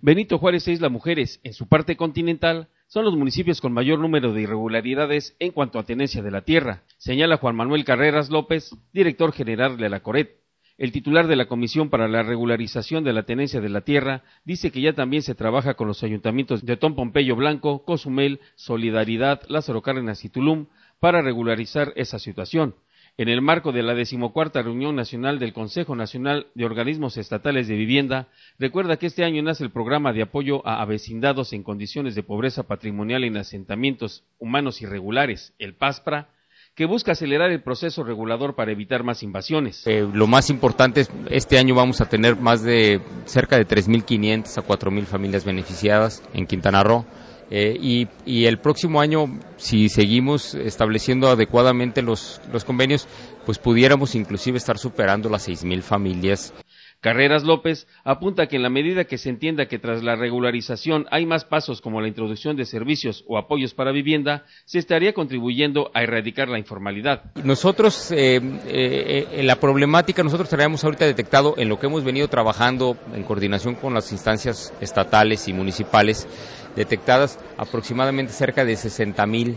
Benito Juárez e Isla Mujeres, en su parte continental, son los municipios con mayor número de irregularidades en cuanto a tenencia de la tierra, señala Juan Manuel Carreras López, director general de la Coret. El titular de la Comisión para la Regularización de la Tenencia de la Tierra dice que ya también se trabaja con los ayuntamientos de Tom Pompeyo Blanco, Cozumel, Solidaridad, Lázaro Cárdenas y Tulum para regularizar esa situación en el marco de la decimocuarta reunión nacional del Consejo Nacional de Organismos Estatales de Vivienda, recuerda que este año nace el programa de apoyo a vecindados en condiciones de pobreza patrimonial en asentamientos humanos irregulares, el PASPRA, que busca acelerar el proceso regulador para evitar más invasiones. Eh, lo más importante es, este año vamos a tener más de cerca de 3.500 a 4.000 familias beneficiadas en Quintana Roo eh, y, el próximo año, si seguimos estableciendo adecuadamente los, los convenios, pues pudiéramos inclusive estar superando las seis 6.000 familias. Carreras López apunta que en la medida que se entienda que tras la regularización hay más pasos como la introducción de servicios o apoyos para vivienda, se estaría contribuyendo a erradicar la informalidad. Nosotros, en eh, eh, eh, la problemática, nosotros tenemos ahorita detectado en lo que hemos venido trabajando en coordinación con las instancias estatales y municipales, detectadas aproximadamente cerca de 60 mil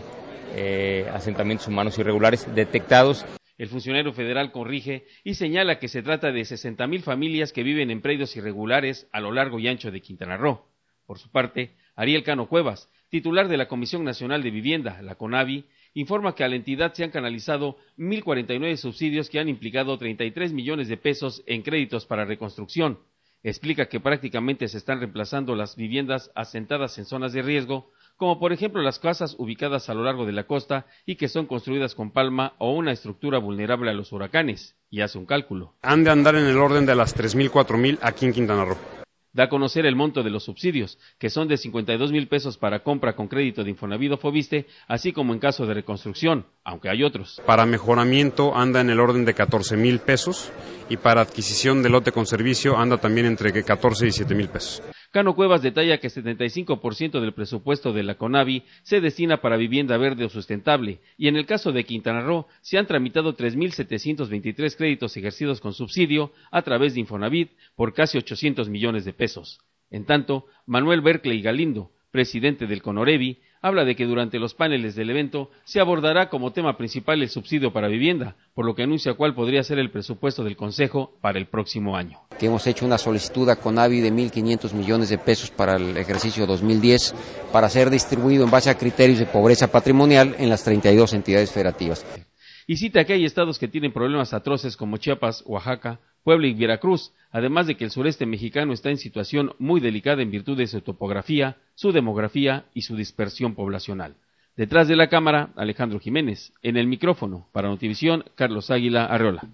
asentamientos humanos irregulares detectados el funcionario federal corrige y señala que se trata de mil familias que viven en predios irregulares a lo largo y ancho de Quintana Roo. Por su parte, Ariel Cano Cuevas, titular de la Comisión Nacional de Vivienda, la CONAVI, informa que a la entidad se han canalizado 1.049 subsidios que han implicado 33 millones de pesos en créditos para reconstrucción. Explica que prácticamente se están reemplazando las viviendas asentadas en zonas de riesgo como por ejemplo las casas ubicadas a lo largo de la costa y que son construidas con palma o una estructura vulnerable a los huracanes, y hace un cálculo. Han de andar en el orden de las 3.000, 4.000 aquí en Quintana Roo. Da a conocer el monto de los subsidios, que son de 52 mil pesos para compra con crédito de Infonavido Fobiste, así como en caso de reconstrucción, aunque hay otros. Para mejoramiento anda en el orden de 14.000 mil pesos y para adquisición de lote con servicio anda también entre 14 y 7 mil pesos. Cano Cuevas detalla que 75% del presupuesto de la CONAVI se destina para vivienda verde o sustentable, y en el caso de Quintana Roo se han tramitado 3.723 créditos ejercidos con subsidio a través de Infonavit por casi 800 millones de pesos. En tanto, Manuel Berkeley Galindo, presidente del CONOREVI, habla de que durante los paneles del evento se abordará como tema principal el subsidio para vivienda, por lo que anuncia cuál podría ser el presupuesto del Consejo para el próximo año. hemos hecho una solicitud a CONAVI de 1.500 millones de pesos para el ejercicio 2010 para ser distribuido en base a criterios de pobreza patrimonial en las 32 entidades federativas. Y cita que hay estados que tienen problemas atroces como Chiapas, Oaxaca, Puebla y Veracruz, además de que el sureste mexicano está en situación muy delicada en virtud de su topografía, su demografía y su dispersión poblacional. Detrás de la cámara, Alejandro Jiménez. En el micrófono, para Notivisión, Carlos Águila Arreola.